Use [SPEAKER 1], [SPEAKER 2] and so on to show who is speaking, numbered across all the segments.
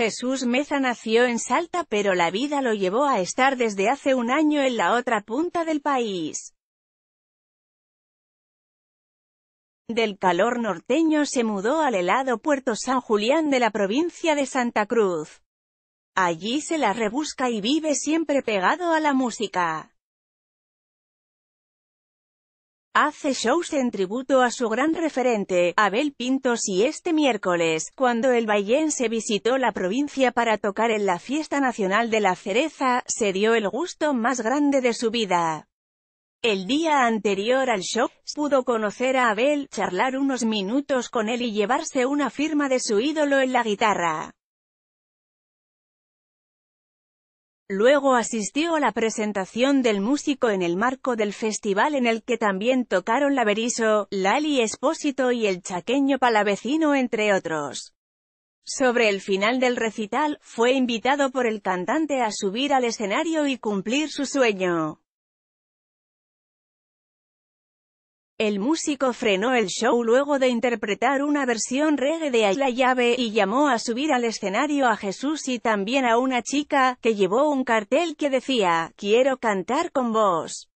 [SPEAKER 1] Jesús Meza nació en Salta pero la vida lo llevó a estar desde hace un año en la otra punta del país. Del calor norteño se mudó al helado Puerto San Julián de la provincia de Santa Cruz. Allí se la rebusca y vive siempre pegado a la música. hace shows en tributo a su gran referente, Abel Pintos y este miércoles, cuando el se visitó la provincia para tocar en la Fiesta Nacional de la Cereza, se dio el gusto más grande de su vida. El día anterior al show, pudo conocer a Abel, charlar unos minutos con él y llevarse una firma de su ídolo en la guitarra. Luego asistió a la presentación del músico en el marco del festival en el que también tocaron la Berisso, Lali Espósito y el chaqueño Palavecino entre otros. Sobre el final del recital, fue invitado por el cantante a subir al escenario y cumplir su sueño. El músico frenó el show luego de interpretar una versión reggae de la llave, y llamó a subir al escenario a Jesús y también a una chica, que llevó un cartel que decía, «Quiero cantar con vos».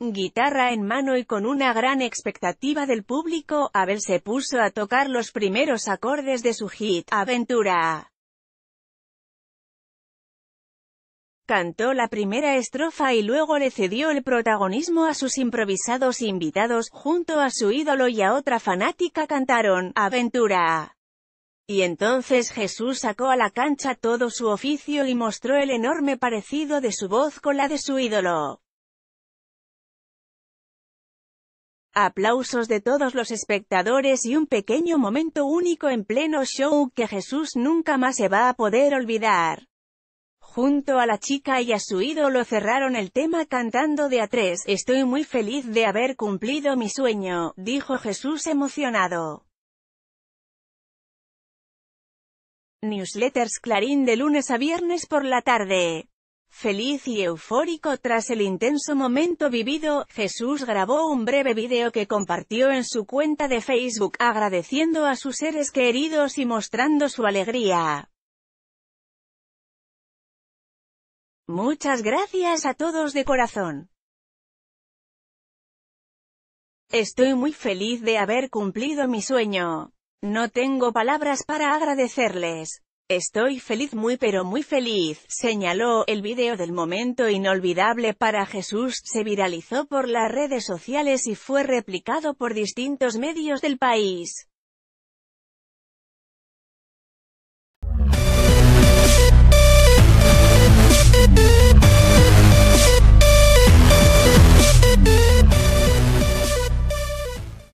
[SPEAKER 1] Guitarra en mano y con una gran expectativa del público, Abel se puso a tocar los primeros acordes de su hit, «Aventura». Cantó la primera estrofa y luego le cedió el protagonismo a sus improvisados invitados, junto a su ídolo y a otra fanática cantaron, Aventura. Y entonces Jesús sacó a la cancha todo su oficio y mostró el enorme parecido de su voz con la de su ídolo. aplausos de todos los espectadores y un pequeño momento único en pleno show que Jesús nunca más se va a poder olvidar. Junto a la chica y a su ídolo cerraron el tema cantando de a tres, «Estoy muy feliz de haber cumplido mi sueño», dijo Jesús emocionado. Newsletters Clarín de lunes a viernes por la tarde. Feliz y eufórico tras el intenso momento vivido, Jesús grabó un breve video que compartió en su cuenta de Facebook agradeciendo a sus seres queridos y mostrando su alegría. Muchas gracias a todos de corazón. Estoy muy feliz de haber cumplido mi sueño. No tengo palabras para agradecerles. Estoy feliz muy pero muy feliz, señaló, el video del momento inolvidable para Jesús, se viralizó por las redes sociales y fue replicado por distintos medios del país.